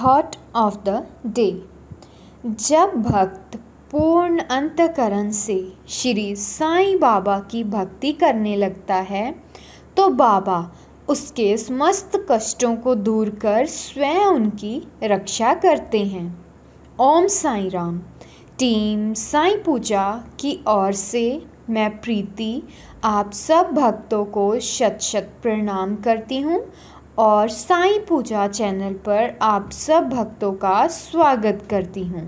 thought of the day जब भक्त पूर्ण अंतकरण से श्री साईं बाबा की भक्ति करने लगता है तो बाबा उसके समस्त कष्टों को दूर कर स्वयं उनकी रक्षा करते हैं ओम साई राम टीम साई पूजा की ओर से मैं प्रीति आप सब भक्तों को शत शत प्रणाम करती हूँ और साईं पूजा चैनल पर आप सब भक्तों का स्वागत करती हूँ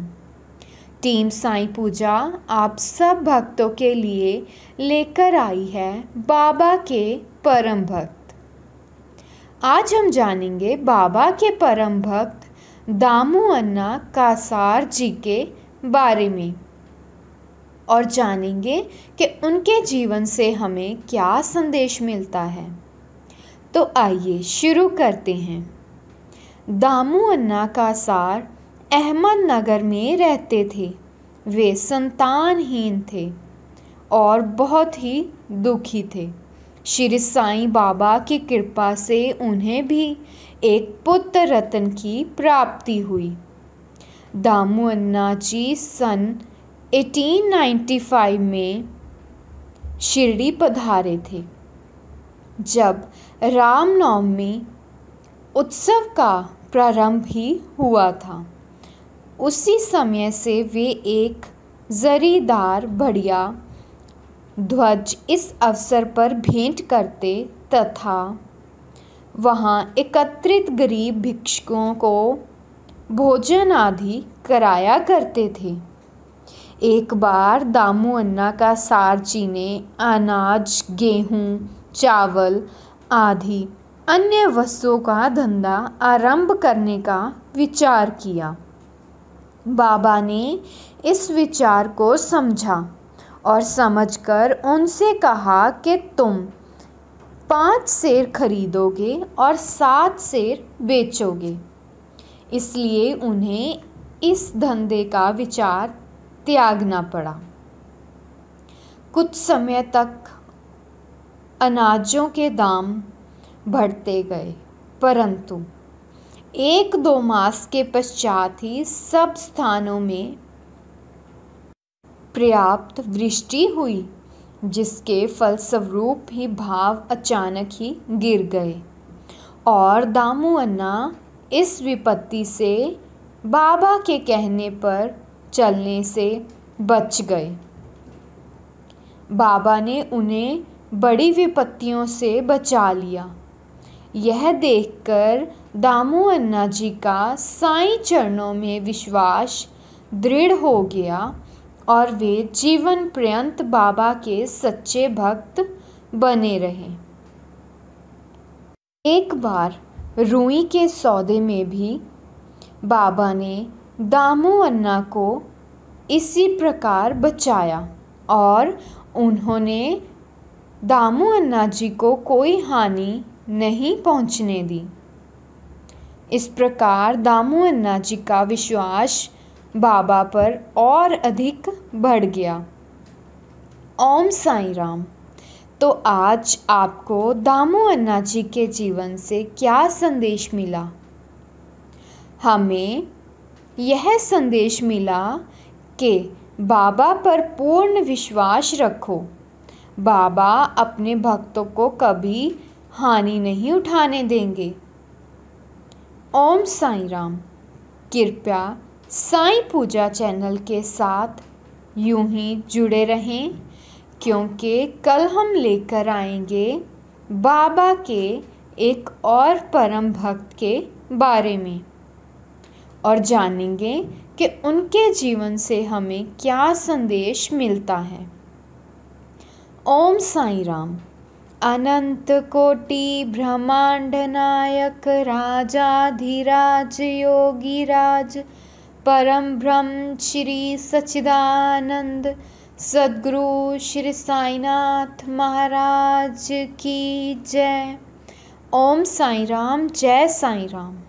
टीम साईं पूजा आप सब भक्तों के लिए लेकर आई है बाबा के परम भक्त आज हम जानेंगे बाबा के परम भक्त दामू अन्ना कासार जी के बारे में और जानेंगे कि उनके जीवन से हमें क्या संदेश मिलता है तो आइए शुरू करते हैं दामू अन्ना का सार अहमदनगर में रहते थे वे संतानहीन थे और बहुत ही दुखी थे श्री साई बाबा की कृपा से उन्हें भी एक पुत्र रत्न की प्राप्ति हुई दामू अन्ना जी सन 1895 में शिरडी पधारे थे जब रामनवमी उत्सव का प्रारंभ ही हुआ था उसी समय से वे एक जरीदार बढ़िया ध्वज इस अवसर पर भेंट करते तथा वहाँ एकत्रित गरीब भिक्षुकों को भोजन आदि कराया करते थे एक बार दामू अन्ना का सार जी ने अनाज गेहूँ चावल आदि अन्य वस्तुओं का धंधा आरंभ करने का विचार किया बाबा ने इस विचार को समझा और समझकर उनसे कहा कि तुम पांच शेर खरीदोगे और सात शेर बेचोगे इसलिए उन्हें इस धंधे का विचार त्यागना पड़ा कुछ समय तक अनाजों के दाम बढ़ते गए परंतु एक दो मास के पश्चात ही सब स्थानों में पर्याप्त वृष्टि हुई जिसके फलस्वरूप ही भाव अचानक ही गिर गए और अन्ना इस विपत्ति से बाबा के कहने पर चलने से बच गए बाबा ने उन्हें बड़ी विपत्तियों से बचा लिया यह देखकर दामू अन्ना जी का साई चरणों में विश्वास दृढ़ हो गया और वे जीवन पर्यंत बाबा के सच्चे भक्त बने रहे एक बार रूई के सौदे में भी बाबा ने दामू अन्ना को इसी प्रकार बचाया और उन्होंने दामू अन्ना जी को कोई हानि नहीं पहुंचने दी इस प्रकार दामू अन्ना जी का विश्वास बाबा पर और अधिक बढ़ गया ओम साई राम तो आज आपको दामू अन्ना जी के जीवन से क्या संदेश मिला हमें यह संदेश मिला कि बाबा पर पूर्ण विश्वास रखो बाबा अपने भक्तों को कभी हानि नहीं उठाने देंगे ओम साई राम कृपया साई पूजा चैनल के साथ यूं ही जुड़े रहें क्योंकि कल हम लेकर आएंगे बाबा के एक और परम भक्त के बारे में और जानेंगे कि उनके जीवन से हमें क्या संदेश मिलता है ओम साई राम अनंत कोटि ब्रह्मांड नायक राजाधिराज योगीराज परम ब्रह्म श्री सचिदानंद सदगुरु श्री साईनाथ महाराज की जय ओम साई राम जय साई राम